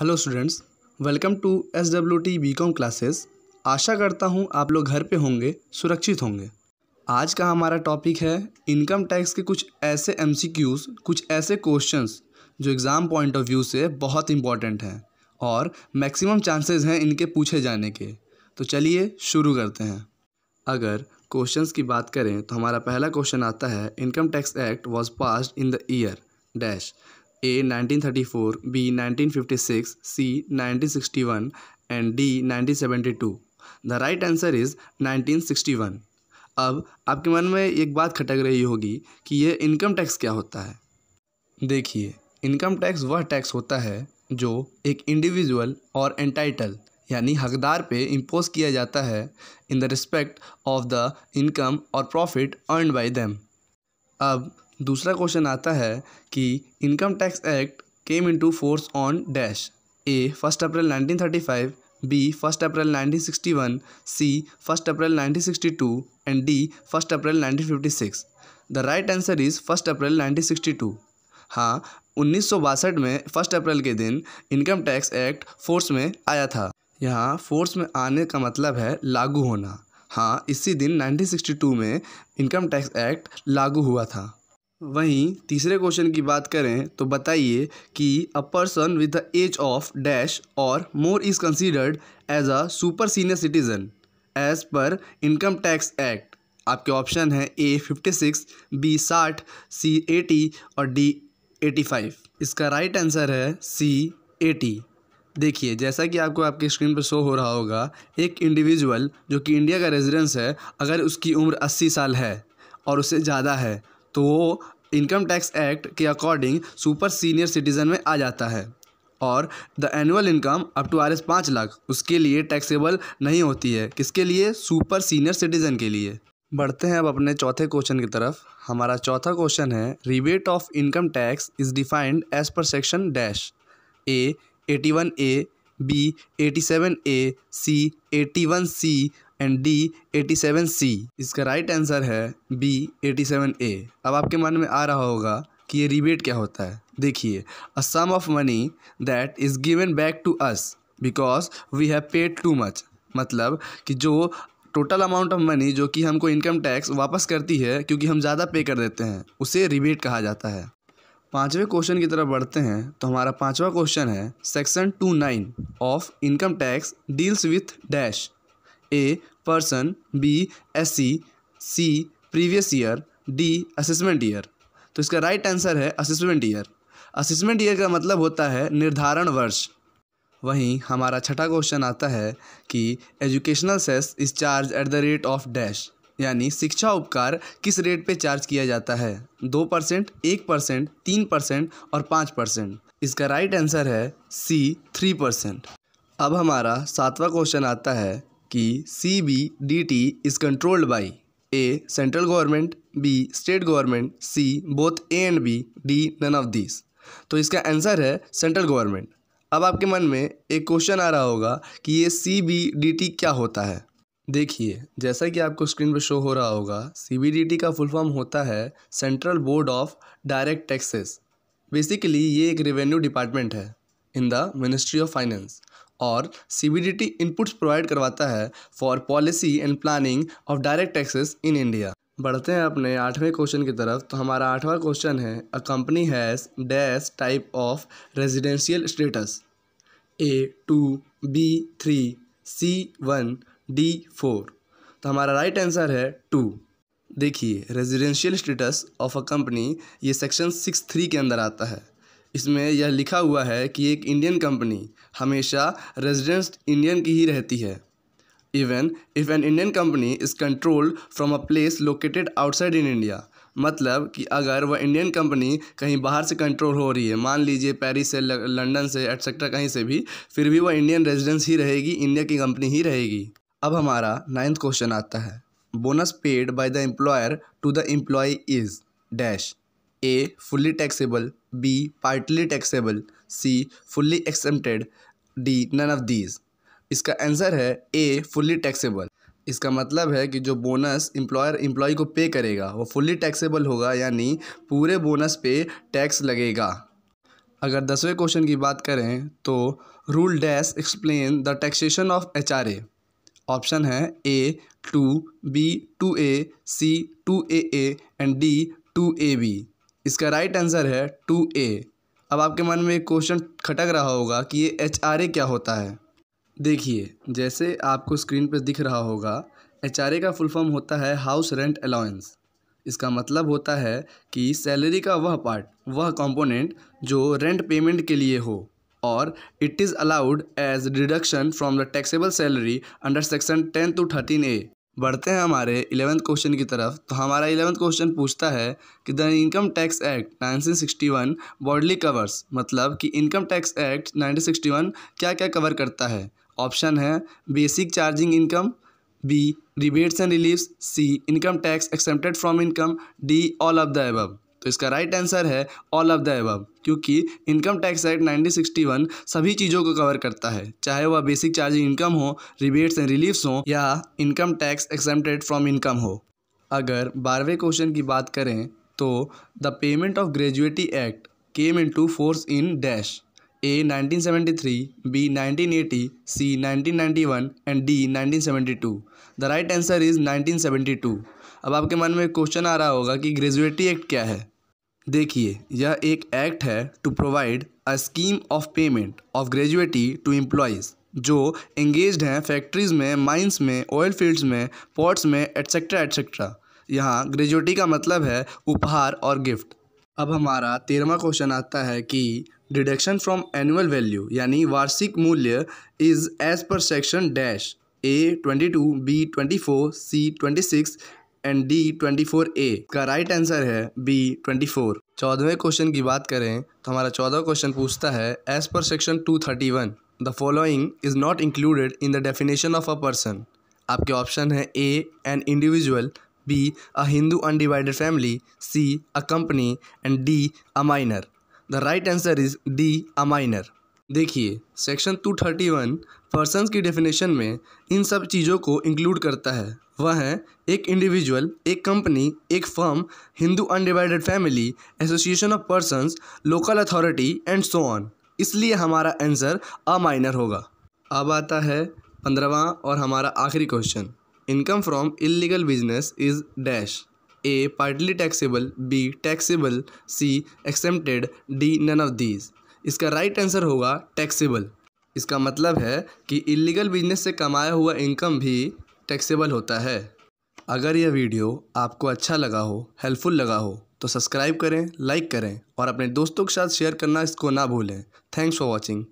Hello students welcome to S W T B com classes आशा करता हूँ आप लोग घर पे होंगे सुरक्षित होंगे आज का हमारा टॉपिक है इनकम टैक्स के कुछ ऐसे एम कुछ ऐसे क्वेश्चंस जो एग्ज़ाम पॉइंट ऑफ व्यू से बहुत इंपॉर्टेंट हैं और मैक्सिमम चांसेस हैं इनके पूछे जाने के तो चलिए शुरू करते हैं अगर क्वेश्चन की बात करें तो हमारा पहला क्वेश्चन आता है income tax act was passed in the year dash A 1934, B 1956, C 1961 and D 1972। The right answer is 1961। अब आपके मन में एक बात खटक रही होगी कि ये इनकम टैक्स क्या होता है देखिए इनकम टैक्स वह टैक्स होता है जो एक इंडिविजुअल और एंटाइटल यानी हकदार पे इम्पोज किया जाता है in the respect of the income और प्रॉफिट अर्न बाय देम अब दूसरा क्वेश्चन आता है कि income tax act came into force on dash A first April 1935 B first April 1961 C first April 1962 and D first April 1956 the right answer is first April 1962 हाँ उन्नीस में first April के दिन इनकम टैक्स एक्ट फोर्स में आया था यहाँ force में आने का मतलब है लागू होना हाँ इसी दिन 1962 में इनकम टैक्स एक्ट लागू हुआ था वहीं तीसरे क्वेश्चन की बात करें तो बताइए कि a person with the age of dash और more is considered as a super senior citizen as per income tax act आपके ऑप्शन हैं ए फिफ्टी सिक्स बी साठ सी एटी और डी एटी फाइव इसका राइट आंसर है C eighty देखिए जैसा कि आपको आपके स्क्रीन पर शो हो रहा होगा एक इंडिविजुअल जो कि इंडिया का रेजिडेंस है अगर उसकी उम्र अस्सी साल है और उससे ज़्यादा है तो वो इनकम टैक्स एक्ट के अकॉर्डिंग सुपर सीनियर सिटीज़न में आ जाता है और the annual income up to R S पाँच लाख उसके लिए टैक्सेबल नहीं होती है किसके लिए सुपर सीनियर सिटीज़न के लिए बढ़ते हैं अब अपने चौथे क्वेश्चन की तरफ हमारा चौथा क्वेश्चन है rebate of income tax is defined as per section dash A eighty one A B eighty seven A C eighty one C and D eighty seven C इसका राइट आंसर है B eighty seven A अब आपके मन में आ रहा होगा कि ये रिबेट क्या होता है देखिए a sum of money that is given back to us because we have paid too much मतलब कि जो टोटल अमाउंट ऑफ मनी जो कि हमको इनकम टैक्स वापस करती है क्योंकि हम ज़्यादा पे कर देते हैं उसे रिबेट कहा जाता है पाँचवें क्वेश्चन की तरफ बढ़ते हैं तो हमारा पाँचवा क्वेश्चन है section two nine of income tax deals with dash A person B S C C previous year D Assessment year तो इसका राइट right आंसर है असेसमेंट ईयर असेसमेंट ईयर का मतलब होता है निर्धारण वर्ष वहीं हमारा छठा क्वेश्चन आता है कि educational cess is charge at the rate of dash यानी शिक्षा उपकार किस रेट पे चार्ज किया जाता है दो परसेंट एक परसेंट तीन परसेंट और पाँच परसेंट इसका राइट आंसर है सी थ्री परसेंट अब हमारा सातवां क्वेश्चन आता है कि C B D T is controlled by A central government B state government C both A and B D none of this तो इसका आंसर है सेंट्रल गवर्नमेंट अब आपके मन में एक क्वेश्चन आ रहा होगा कि ये सी बी डी टी क्या होता है देखिए जैसा कि आपको स्क्रीन पर शो हो रहा होगा सी बी डी टी का फुल फॉर्म होता है central board of direct taxes basically ये एक रेवेन्यू डिपार्टमेंट है in the ministry of finance और टी इनपुट्स प्रोवाइड करवाता है for policy and planning of direct taxes in India बढ़ते हैं अपने आठवें क्वेश्चन की तरफ तो हमारा आठवां क्वेश्चन है a company has dash type of residential status A two B three C one D four तो हमारा राइट आंसर है टू देखिए residential status of a company ये सेक्शन सिक्स थ्री के अंदर आता है इसमें यह लिखा हुआ है कि एक इंडियन कंपनी हमेशा रेजिडेंस इंडियन की ही रहती है even if an Indian company is controlled from a place located outside in India मतलब कि अगर वह इंडियन कंपनी कहीं बाहर से कंट्रोल हो रही है मान लीजिए पेरिस से लंदन से एटसेट्रा कहीं से भी फिर भी वह इंडियन रेजिडेंस ही रहेगी इंडिया की कंपनी ही रहेगी अब हमारा नाइन्थ क्वेश्चन आता है bonus paid by the employer to the employee is dash A fully taxable B partly taxable C fully excepted D none of these इसका आंसर है ए फुल्ली टैक्सेबल इसका मतलब है कि जो बोनस एम्प्लॉयर एम्प्लॉय को पे करेगा वो फुल्ली टैक्सेबल होगा यानी पूरे बोनस पे टैक्स लगेगा अगर दसवें क्वेश्चन की बात करें तो rule dash explain the taxation of H R A option है A two B two A C two A A and D two A B इसका राइट आंसर है टू ए अब आपके मन में एक क्वेश्चन खटक रहा होगा कि ये एच आर ए क्या होता है देखिए जैसे आपको स्क्रीन पर दिख रहा होगा एच आर ए का फुल फॉर्म होता है हाउस रेंट अलाउंस इसका मतलब होता है कि सैलरी का वह पार्ट वह कंपोनेंट जो रेंट पेमेंट के लिए हो और it is allowed as deduction from the taxable salary under section ten two thirteen A बढ़ते हैं हमारे इलेवंथ क्वेश्चन की तरफ तो हमारा इलेवंथ क्वेश्चन पूछता है कि the income tax act 1961 broadly covers मतलब कि इनकम टैक्स एक्ट 1961 क्या क्या कवर करता है ऑप्शन है basic charging income B rebates and reliefs C income tax excepted from income D all of the above तो इसका राइट आंसर है ऑल ऑफ द एबव क्योंकि इनकम टैक्स एक्ट 1961 सभी चीज़ों को कवर करता है चाहे वह बेसिक चार्जिंग इनकम हो रिबेट्स एंड रिलीफ्स हो या income tax exempted from income हो अगर बारहवें क्वेश्चन की बात करें तो the payment of gratuity act came in force in dash A 1973, B 1980, C 1991 and D 1972. The right answer is 1972. अब आपके मन में क्वेश्चन आ रहा होगा कि ग्रेजुएटी एक्ट क्या है देखिए यह एक एक्ट है to provide a scheme of payment of gratuity to employees जो एंगेज हैं फैक्ट्रीज़ में माइंस में ऑयल फील्ड्स में पोर्ट्स में एट्सेट्रा एट्सेट्रा यहाँ ग्रेजुएटी का मतलब है उपहार और गिफ्ट अब हमारा तेरहवा क्वेश्चन आता है कि डिडक्शन फ्रॉम एनुअल वैल्यू यानी वार्षिक मूल्य is as per section dash A twenty two B twenty four C twenty six and D twenty four A का राइट आंसर है बी ट्वेंटी फोर चौदहवें क्वेश्चन की बात करें तो हमारा चौदह क्वेश्चन पूछता है as per section two thirty one the following is not included in the definition of a person आपके ऑप्शन है A an individual B a Hindu undivided family C a company and D a minor the right answer is D a minor देखिए section 231 person की definition में इन सब चीज़ों को include करता है वह है एक इंडिविजुअल एक कंपनी एक firm Hindu undivided family association of persons local authority and so on इसलिए हमारा आंसर अ माइनर होगा अब आता है पंद्रवा और हमारा आखिरी question income from illegal business is dash A partly taxable B taxable C excepted D none of these इसका राइट right आंसर होगा टैक्सेबल इसका मतलब है कि इलीगल बिजनेस से कमाया हुआ इनकम भी टैक्सेबल होता है अगर यह वीडियो आपको अच्छा लगा हो हेल्पफुल लगा हो तो सब्सक्राइब करें लाइक करें और अपने दोस्तों के साथ शेयर करना इसको ना भूलें थैंक्स फॉर वॉचिंग